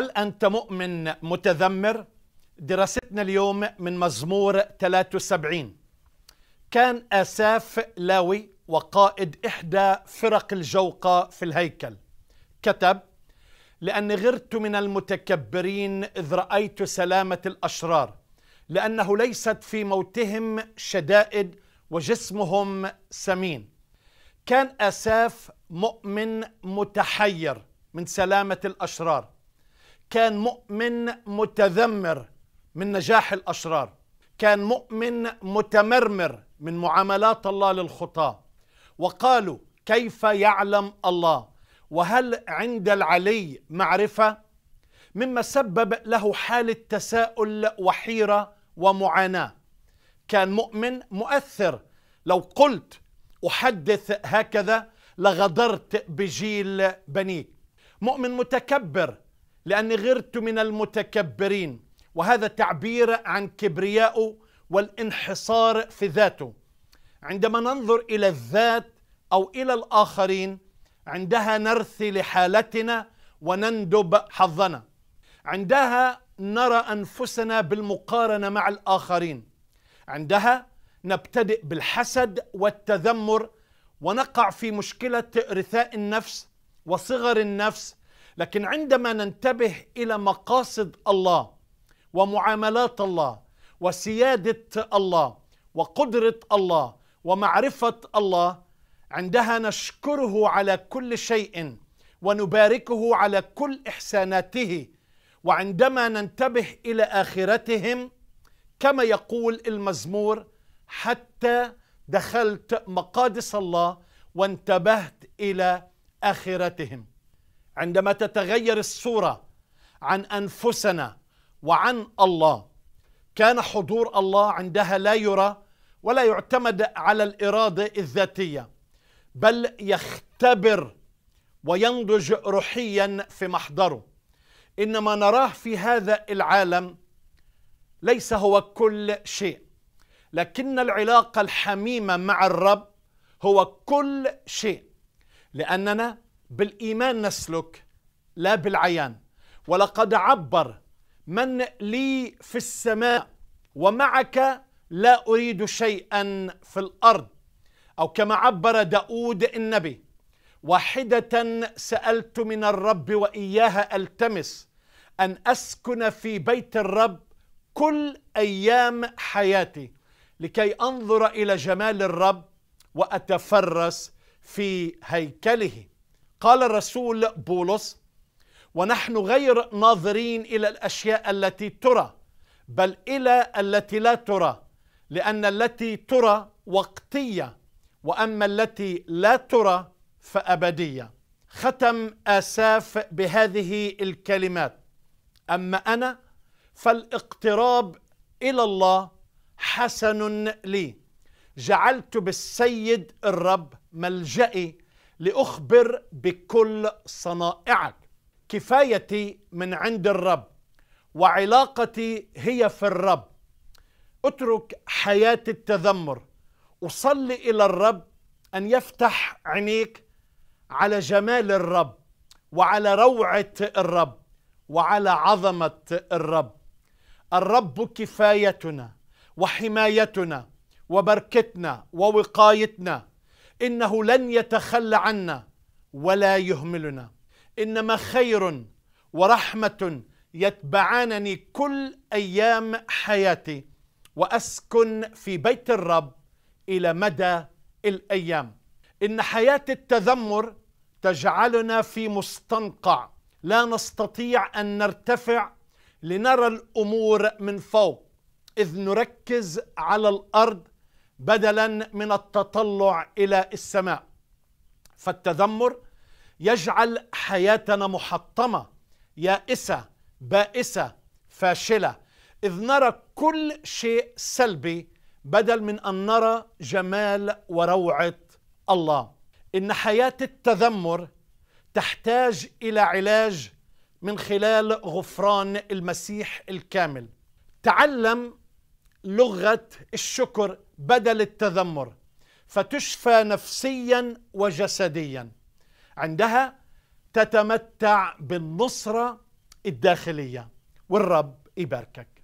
هل أنت مؤمن متذمر؟ دراستنا اليوم من مزمور 73 كان أساف لاوي وقائد إحدى فرق الجوقة في الهيكل كتب لأني غرت من المتكبرين إذ رأيت سلامة الأشرار لأنه ليست في موتهم شدائد وجسمهم سمين كان أساف مؤمن متحير من سلامة الأشرار كان مؤمن متذمر من نجاح الأشرار كان مؤمن متمرمر من معاملات الله للخطاة وقالوا كيف يعلم الله وهل عند العلي معرفة مما سبب له حالة تساؤل وحيرة ومعاناة كان مؤمن مؤثر لو قلت أحدث هكذا لغدرت بجيل بنيك مؤمن متكبر لأني غرت من المتكبرين وهذا تعبير عن كبريائه والانحصار في ذاته عندما ننظر إلى الذات أو إلى الآخرين عندها نرثي لحالتنا ونندب حظنا عندها نرى أنفسنا بالمقارنة مع الآخرين عندها نبتدئ بالحسد والتذمر ونقع في مشكلة رثاء النفس وصغر النفس لكن عندما ننتبه الى مقاصد الله ومعاملات الله وسياده الله وقدره الله ومعرفه الله عندها نشكره على كل شيء ونباركه على كل احساناته وعندما ننتبه الى اخرتهم كما يقول المزمور حتى دخلت مقادس الله وانتبهت الى اخرتهم عندما تتغير الصوره عن انفسنا وعن الله كان حضور الله عندها لا يرى ولا يعتمد على الاراده الذاتيه بل يختبر وينضج روحيا في محضره ان ما نراه في هذا العالم ليس هو كل شيء لكن العلاقه الحميمه مع الرب هو كل شيء لاننا بالايمان نسلك لا بالعيان ولقد عبر من لي في السماء ومعك لا اريد شيئا في الارض او كما عبر داود النبي واحده سالت من الرب واياها التمس ان اسكن في بيت الرب كل ايام حياتي لكي انظر الى جمال الرب واتفرس في هيكله قال الرسول بولس ونحن غير ناظرين الى الاشياء التي ترى بل الى التي لا ترى لان التي ترى وقتيه واما التي لا ترى فابديه ختم اساف بهذه الكلمات اما انا فالاقتراب الى الله حسن لي جعلت بالسيد الرب ملجئي لأخبر بكل صنائعك كفايتي من عند الرب وعلاقتي هي في الرب اترك حياة التذمر وصلي إلى الرب أن يفتح عينيك على جمال الرب وعلى روعة الرب وعلى عظمة الرب الرب كفايتنا وحمايتنا وبركتنا ووقايتنا انه لن يتخلى عنا ولا يهملنا انما خير ورحمه يتبعانني كل ايام حياتي واسكن في بيت الرب الى مدى الايام ان حياه التذمر تجعلنا في مستنقع لا نستطيع ان نرتفع لنرى الامور من فوق اذ نركز على الارض بدلا من التطلع الى السماء فالتذمر يجعل حياتنا محطمه يائسه بائسه فاشله اذ نرى كل شيء سلبي بدل من ان نرى جمال وروعه الله ان حياه التذمر تحتاج الى علاج من خلال غفران المسيح الكامل تعلم لغه الشكر بدل التذمر فتشفى نفسيا وجسديا عندها تتمتع بالنصره الداخليه والرب يباركك